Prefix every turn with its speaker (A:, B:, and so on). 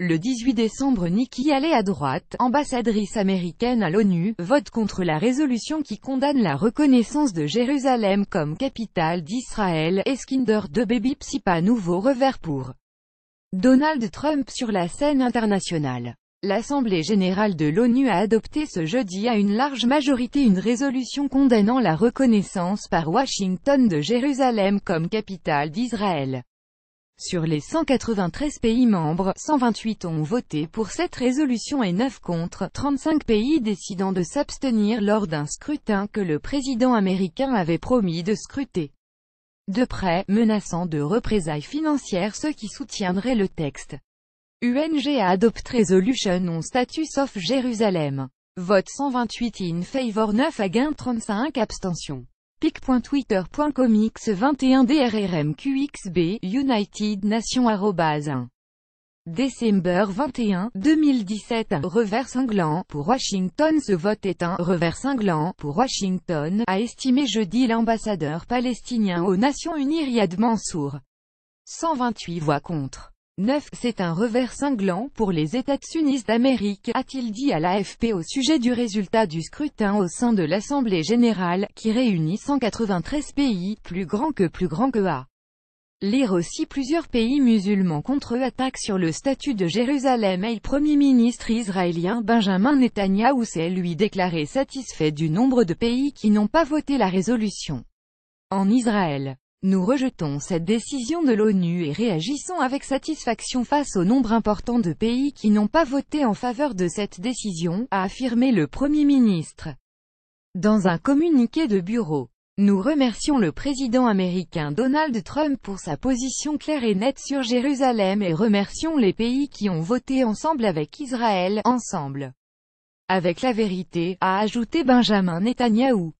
A: Le 18 décembre Nikki Haley à droite, ambassadrice américaine à l'ONU, vote contre la résolution qui condamne la reconnaissance de Jérusalem comme capitale d'Israël, Eskinder de Baby Psypa nouveau revers pour Donald Trump sur la scène internationale. L'Assemblée générale de l'ONU a adopté ce jeudi à une large majorité une résolution condamnant la reconnaissance par Washington de Jérusalem comme capitale d'Israël. Sur les 193 pays membres, 128 ont voté pour cette résolution et 9 contre, 35 pays décidant de s'abstenir lors d'un scrutin que le président américain avait promis de scruter de près, menaçant de représailles financières ceux qui soutiendraient le texte. UNG Adopt Resolution on status of Jérusalem. Vote 128 in favor 9 à gain 35 abstentions x 21 drrmqxb United Nations 1 Décembre 21, 2017 Revers cinglant pour Washington Ce vote est un revers cinglant pour Washington, a estimé jeudi l'ambassadeur palestinien aux Nations Unies Riyad Mansour. 128 voix contre. 9. C'est un revers cinglant pour les États unis d'Amérique, a-t-il dit à l'AFP au sujet du résultat du scrutin au sein de l'Assemblée générale, qui réunit 193 pays, plus grand que plus grand que A. Lire aussi plusieurs pays musulmans contre attaquent sur le statut de Jérusalem et le Premier ministre israélien Benjamin Netanyahu s'est lui déclaré satisfait du nombre de pays qui n'ont pas voté la résolution. En Israël, nous rejetons cette décision de l'ONU et réagissons avec satisfaction face au nombre important de pays qui n'ont pas voté en faveur de cette décision, a affirmé le Premier ministre. Dans un communiqué de bureau, nous remercions le président américain Donald Trump pour sa position claire et nette sur Jérusalem et remercions les pays qui ont voté ensemble avec Israël, ensemble. Avec la vérité, a ajouté Benjamin Netanyahou.